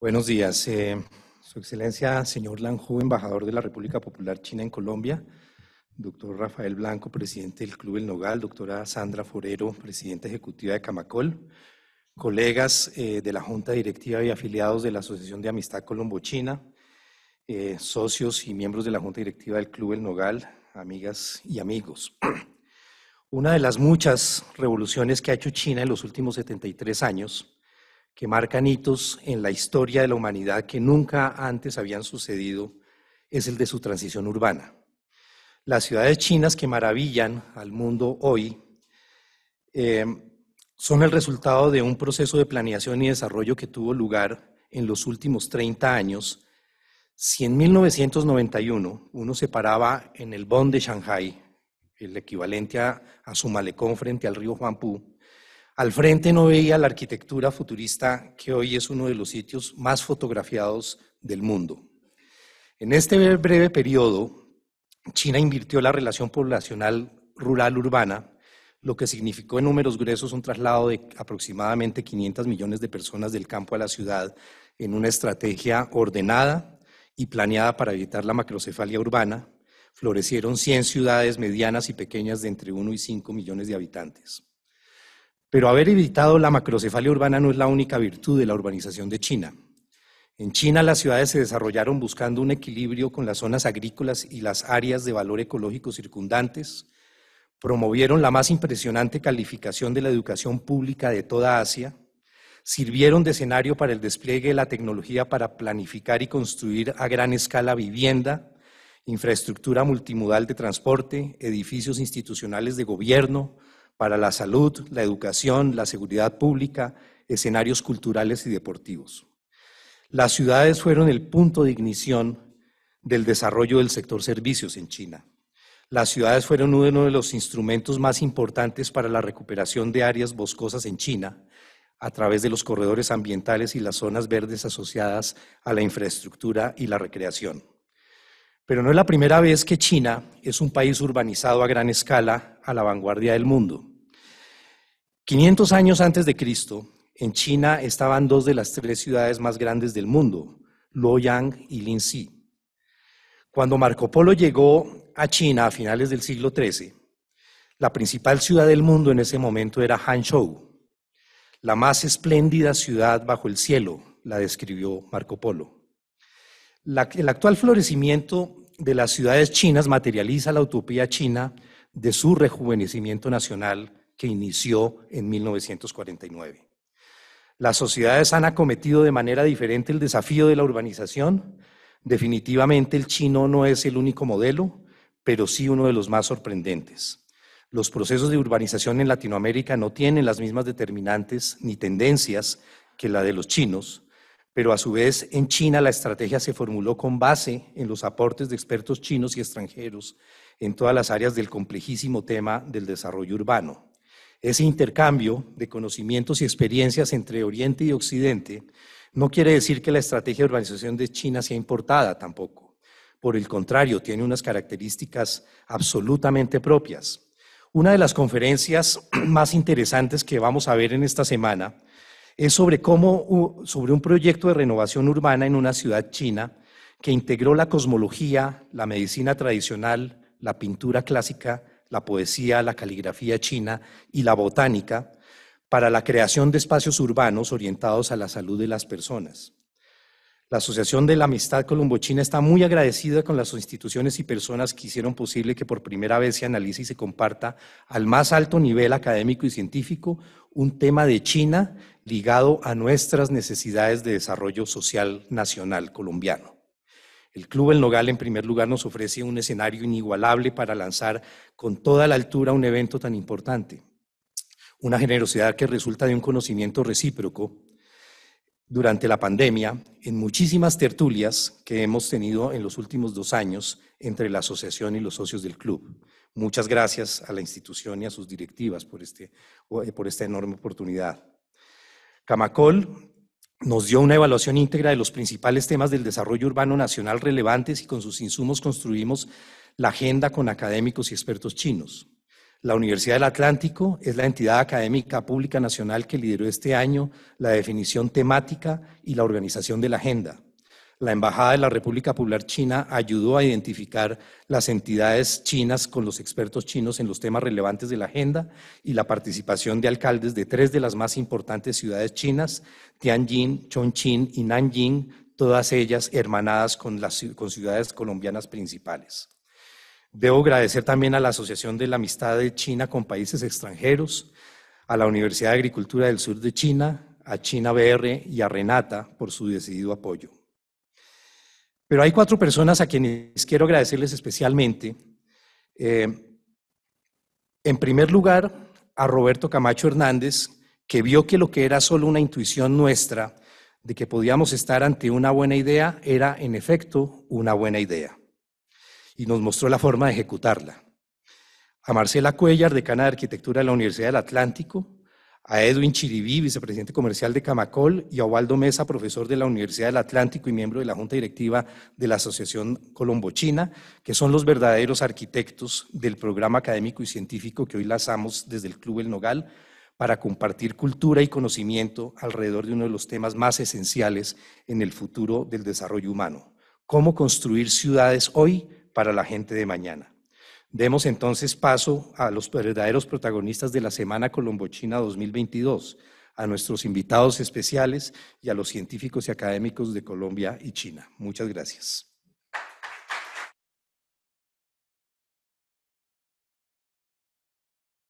Buenos días. Eh, su Excelencia, señor Lanju, embajador de la República Popular China en Colombia, doctor Rafael Blanco, presidente del Club El Nogal, doctora Sandra Forero, presidenta ejecutiva de Camacol, colegas eh, de la Junta Directiva y afiliados de la Asociación de Amistad Colombo-China, eh, socios y miembros de la Junta Directiva del Club El Nogal, amigas y amigos. Una de las muchas revoluciones que ha hecho China en los últimos 73 años que marcan hitos en la historia de la humanidad que nunca antes habían sucedido es el de su transición urbana. Las ciudades chinas que maravillan al mundo hoy eh, son el resultado de un proceso de planeación y desarrollo que tuvo lugar en los últimos 30 años. Si en 1991 uno se paraba en el Bond de Shanghai, el equivalente a, a su malecón frente al río Huangpu, al frente no veía la arquitectura futurista que hoy es uno de los sitios más fotografiados del mundo. En este breve periodo, China invirtió la relación poblacional rural-urbana, lo que significó en números gruesos un traslado de aproximadamente 500 millones de personas del campo a la ciudad en una estrategia ordenada y planeada para evitar la macrocefalia urbana. Florecieron 100 ciudades medianas y pequeñas de entre 1 y 5 millones de habitantes. Pero haber evitado la macrocefalia urbana no es la única virtud de la urbanización de China. En China las ciudades se desarrollaron buscando un equilibrio con las zonas agrícolas y las áreas de valor ecológico circundantes, promovieron la más impresionante calificación de la educación pública de toda Asia, sirvieron de escenario para el despliegue de la tecnología para planificar y construir a gran escala vivienda, infraestructura multimodal de transporte, edificios institucionales de gobierno, para la salud, la educación, la seguridad pública, escenarios culturales y deportivos. Las ciudades fueron el punto de ignición del desarrollo del sector servicios en China. Las ciudades fueron uno de los instrumentos más importantes para la recuperación de áreas boscosas en China a través de los corredores ambientales y las zonas verdes asociadas a la infraestructura y la recreación. Pero no es la primera vez que China es un país urbanizado a gran escala a la vanguardia del mundo. 500 años antes de Cristo, en China estaban dos de las tres ciudades más grandes del mundo, Luoyang y Linxi. Cuando Marco Polo llegó a China a finales del siglo XIII, la principal ciudad del mundo en ese momento era Hangzhou, la más espléndida ciudad bajo el cielo, la describió Marco Polo. el actual florecimiento de las ciudades chinas materializa la utopía china de su rejuvenecimiento nacional que inició en 1949. Las sociedades han acometido de manera diferente el desafío de la urbanización. Definitivamente el chino no es el único modelo, pero sí uno de los más sorprendentes. Los procesos de urbanización en Latinoamérica no tienen las mismas determinantes ni tendencias que la de los chinos, pero a su vez en China la estrategia se formuló con base en los aportes de expertos chinos y extranjeros en todas las áreas del complejísimo tema del desarrollo urbano. Ese intercambio de conocimientos y experiencias entre Oriente y Occidente no quiere decir que la estrategia de urbanización de China sea importada tampoco. Por el contrario, tiene unas características absolutamente propias. Una de las conferencias más interesantes que vamos a ver en esta semana es sobre cómo sobre un proyecto de renovación urbana en una ciudad china que integró la cosmología, la medicina tradicional, la pintura clásica la poesía, la caligrafía china y la botánica para la creación de espacios urbanos orientados a la salud de las personas. La Asociación de la Amistad Colombo-China está muy agradecida con las instituciones y personas que hicieron posible que por primera vez se analice y se comparta al más alto nivel académico y científico un tema de China ligado a nuestras necesidades de desarrollo social nacional colombiano. El Club El Nogal, en primer lugar, nos ofrece un escenario inigualable para lanzar con toda la altura un evento tan importante. Una generosidad que resulta de un conocimiento recíproco. Durante la pandemia, en muchísimas tertulias que hemos tenido en los últimos dos años entre la asociación y los socios del club. Muchas gracias a la institución y a sus directivas por, este, por esta enorme oportunidad. Camacol nos dio una evaluación íntegra de los principales temas del desarrollo urbano nacional relevantes y con sus insumos construimos la agenda con académicos y expertos chinos. La Universidad del Atlántico es la entidad académica pública nacional que lideró este año la definición temática y la organización de la agenda la Embajada de la República Popular China ayudó a identificar las entidades chinas con los expertos chinos en los temas relevantes de la agenda y la participación de alcaldes de tres de las más importantes ciudades chinas, Tianjin, Chongqing y Nanjing, todas ellas hermanadas con, las, ciudades colombianas principales. Debo agradecer también a la Asociación de la Amistad de China con Países Extranjeros, a la Universidad de Agricultura del Sur de China, a China BR y a Renata por su decidido apoyo. Pero hay cuatro personas a quienes quiero agradecerles especialmente. Eh, en primer lugar, a Roberto Camacho Hernández, que vio que lo que era solo una intuición nuestra de que podíamos estar ante una buena idea era, en efecto, una buena idea. Y nos mostró la forma de ejecutarla. A Marcela Cuellar, decana de Arquitectura de la Universidad del Atlántico, a Edwin Chiribí, vicepresidente comercial de Camacol, y a Waldo Mesa, profesor de la Universidad del Atlántico y miembro de la Junta Directiva de la Asociación Colombo-China, que son los verdaderos arquitectos del programa académico y científico que hoy lanzamos desde el Club El Nogal para compartir cultura y conocimiento alrededor de uno de los temas más esenciales en el futuro del desarrollo humano. ¿Cómo construir ciudades hoy para la gente de mañana? Demos entonces paso a los verdaderos protagonistas de la Semana Colombo-China 2022, a nuestros invitados especiales y a los científicos y académicos de Colombia y China. Muchas gracias.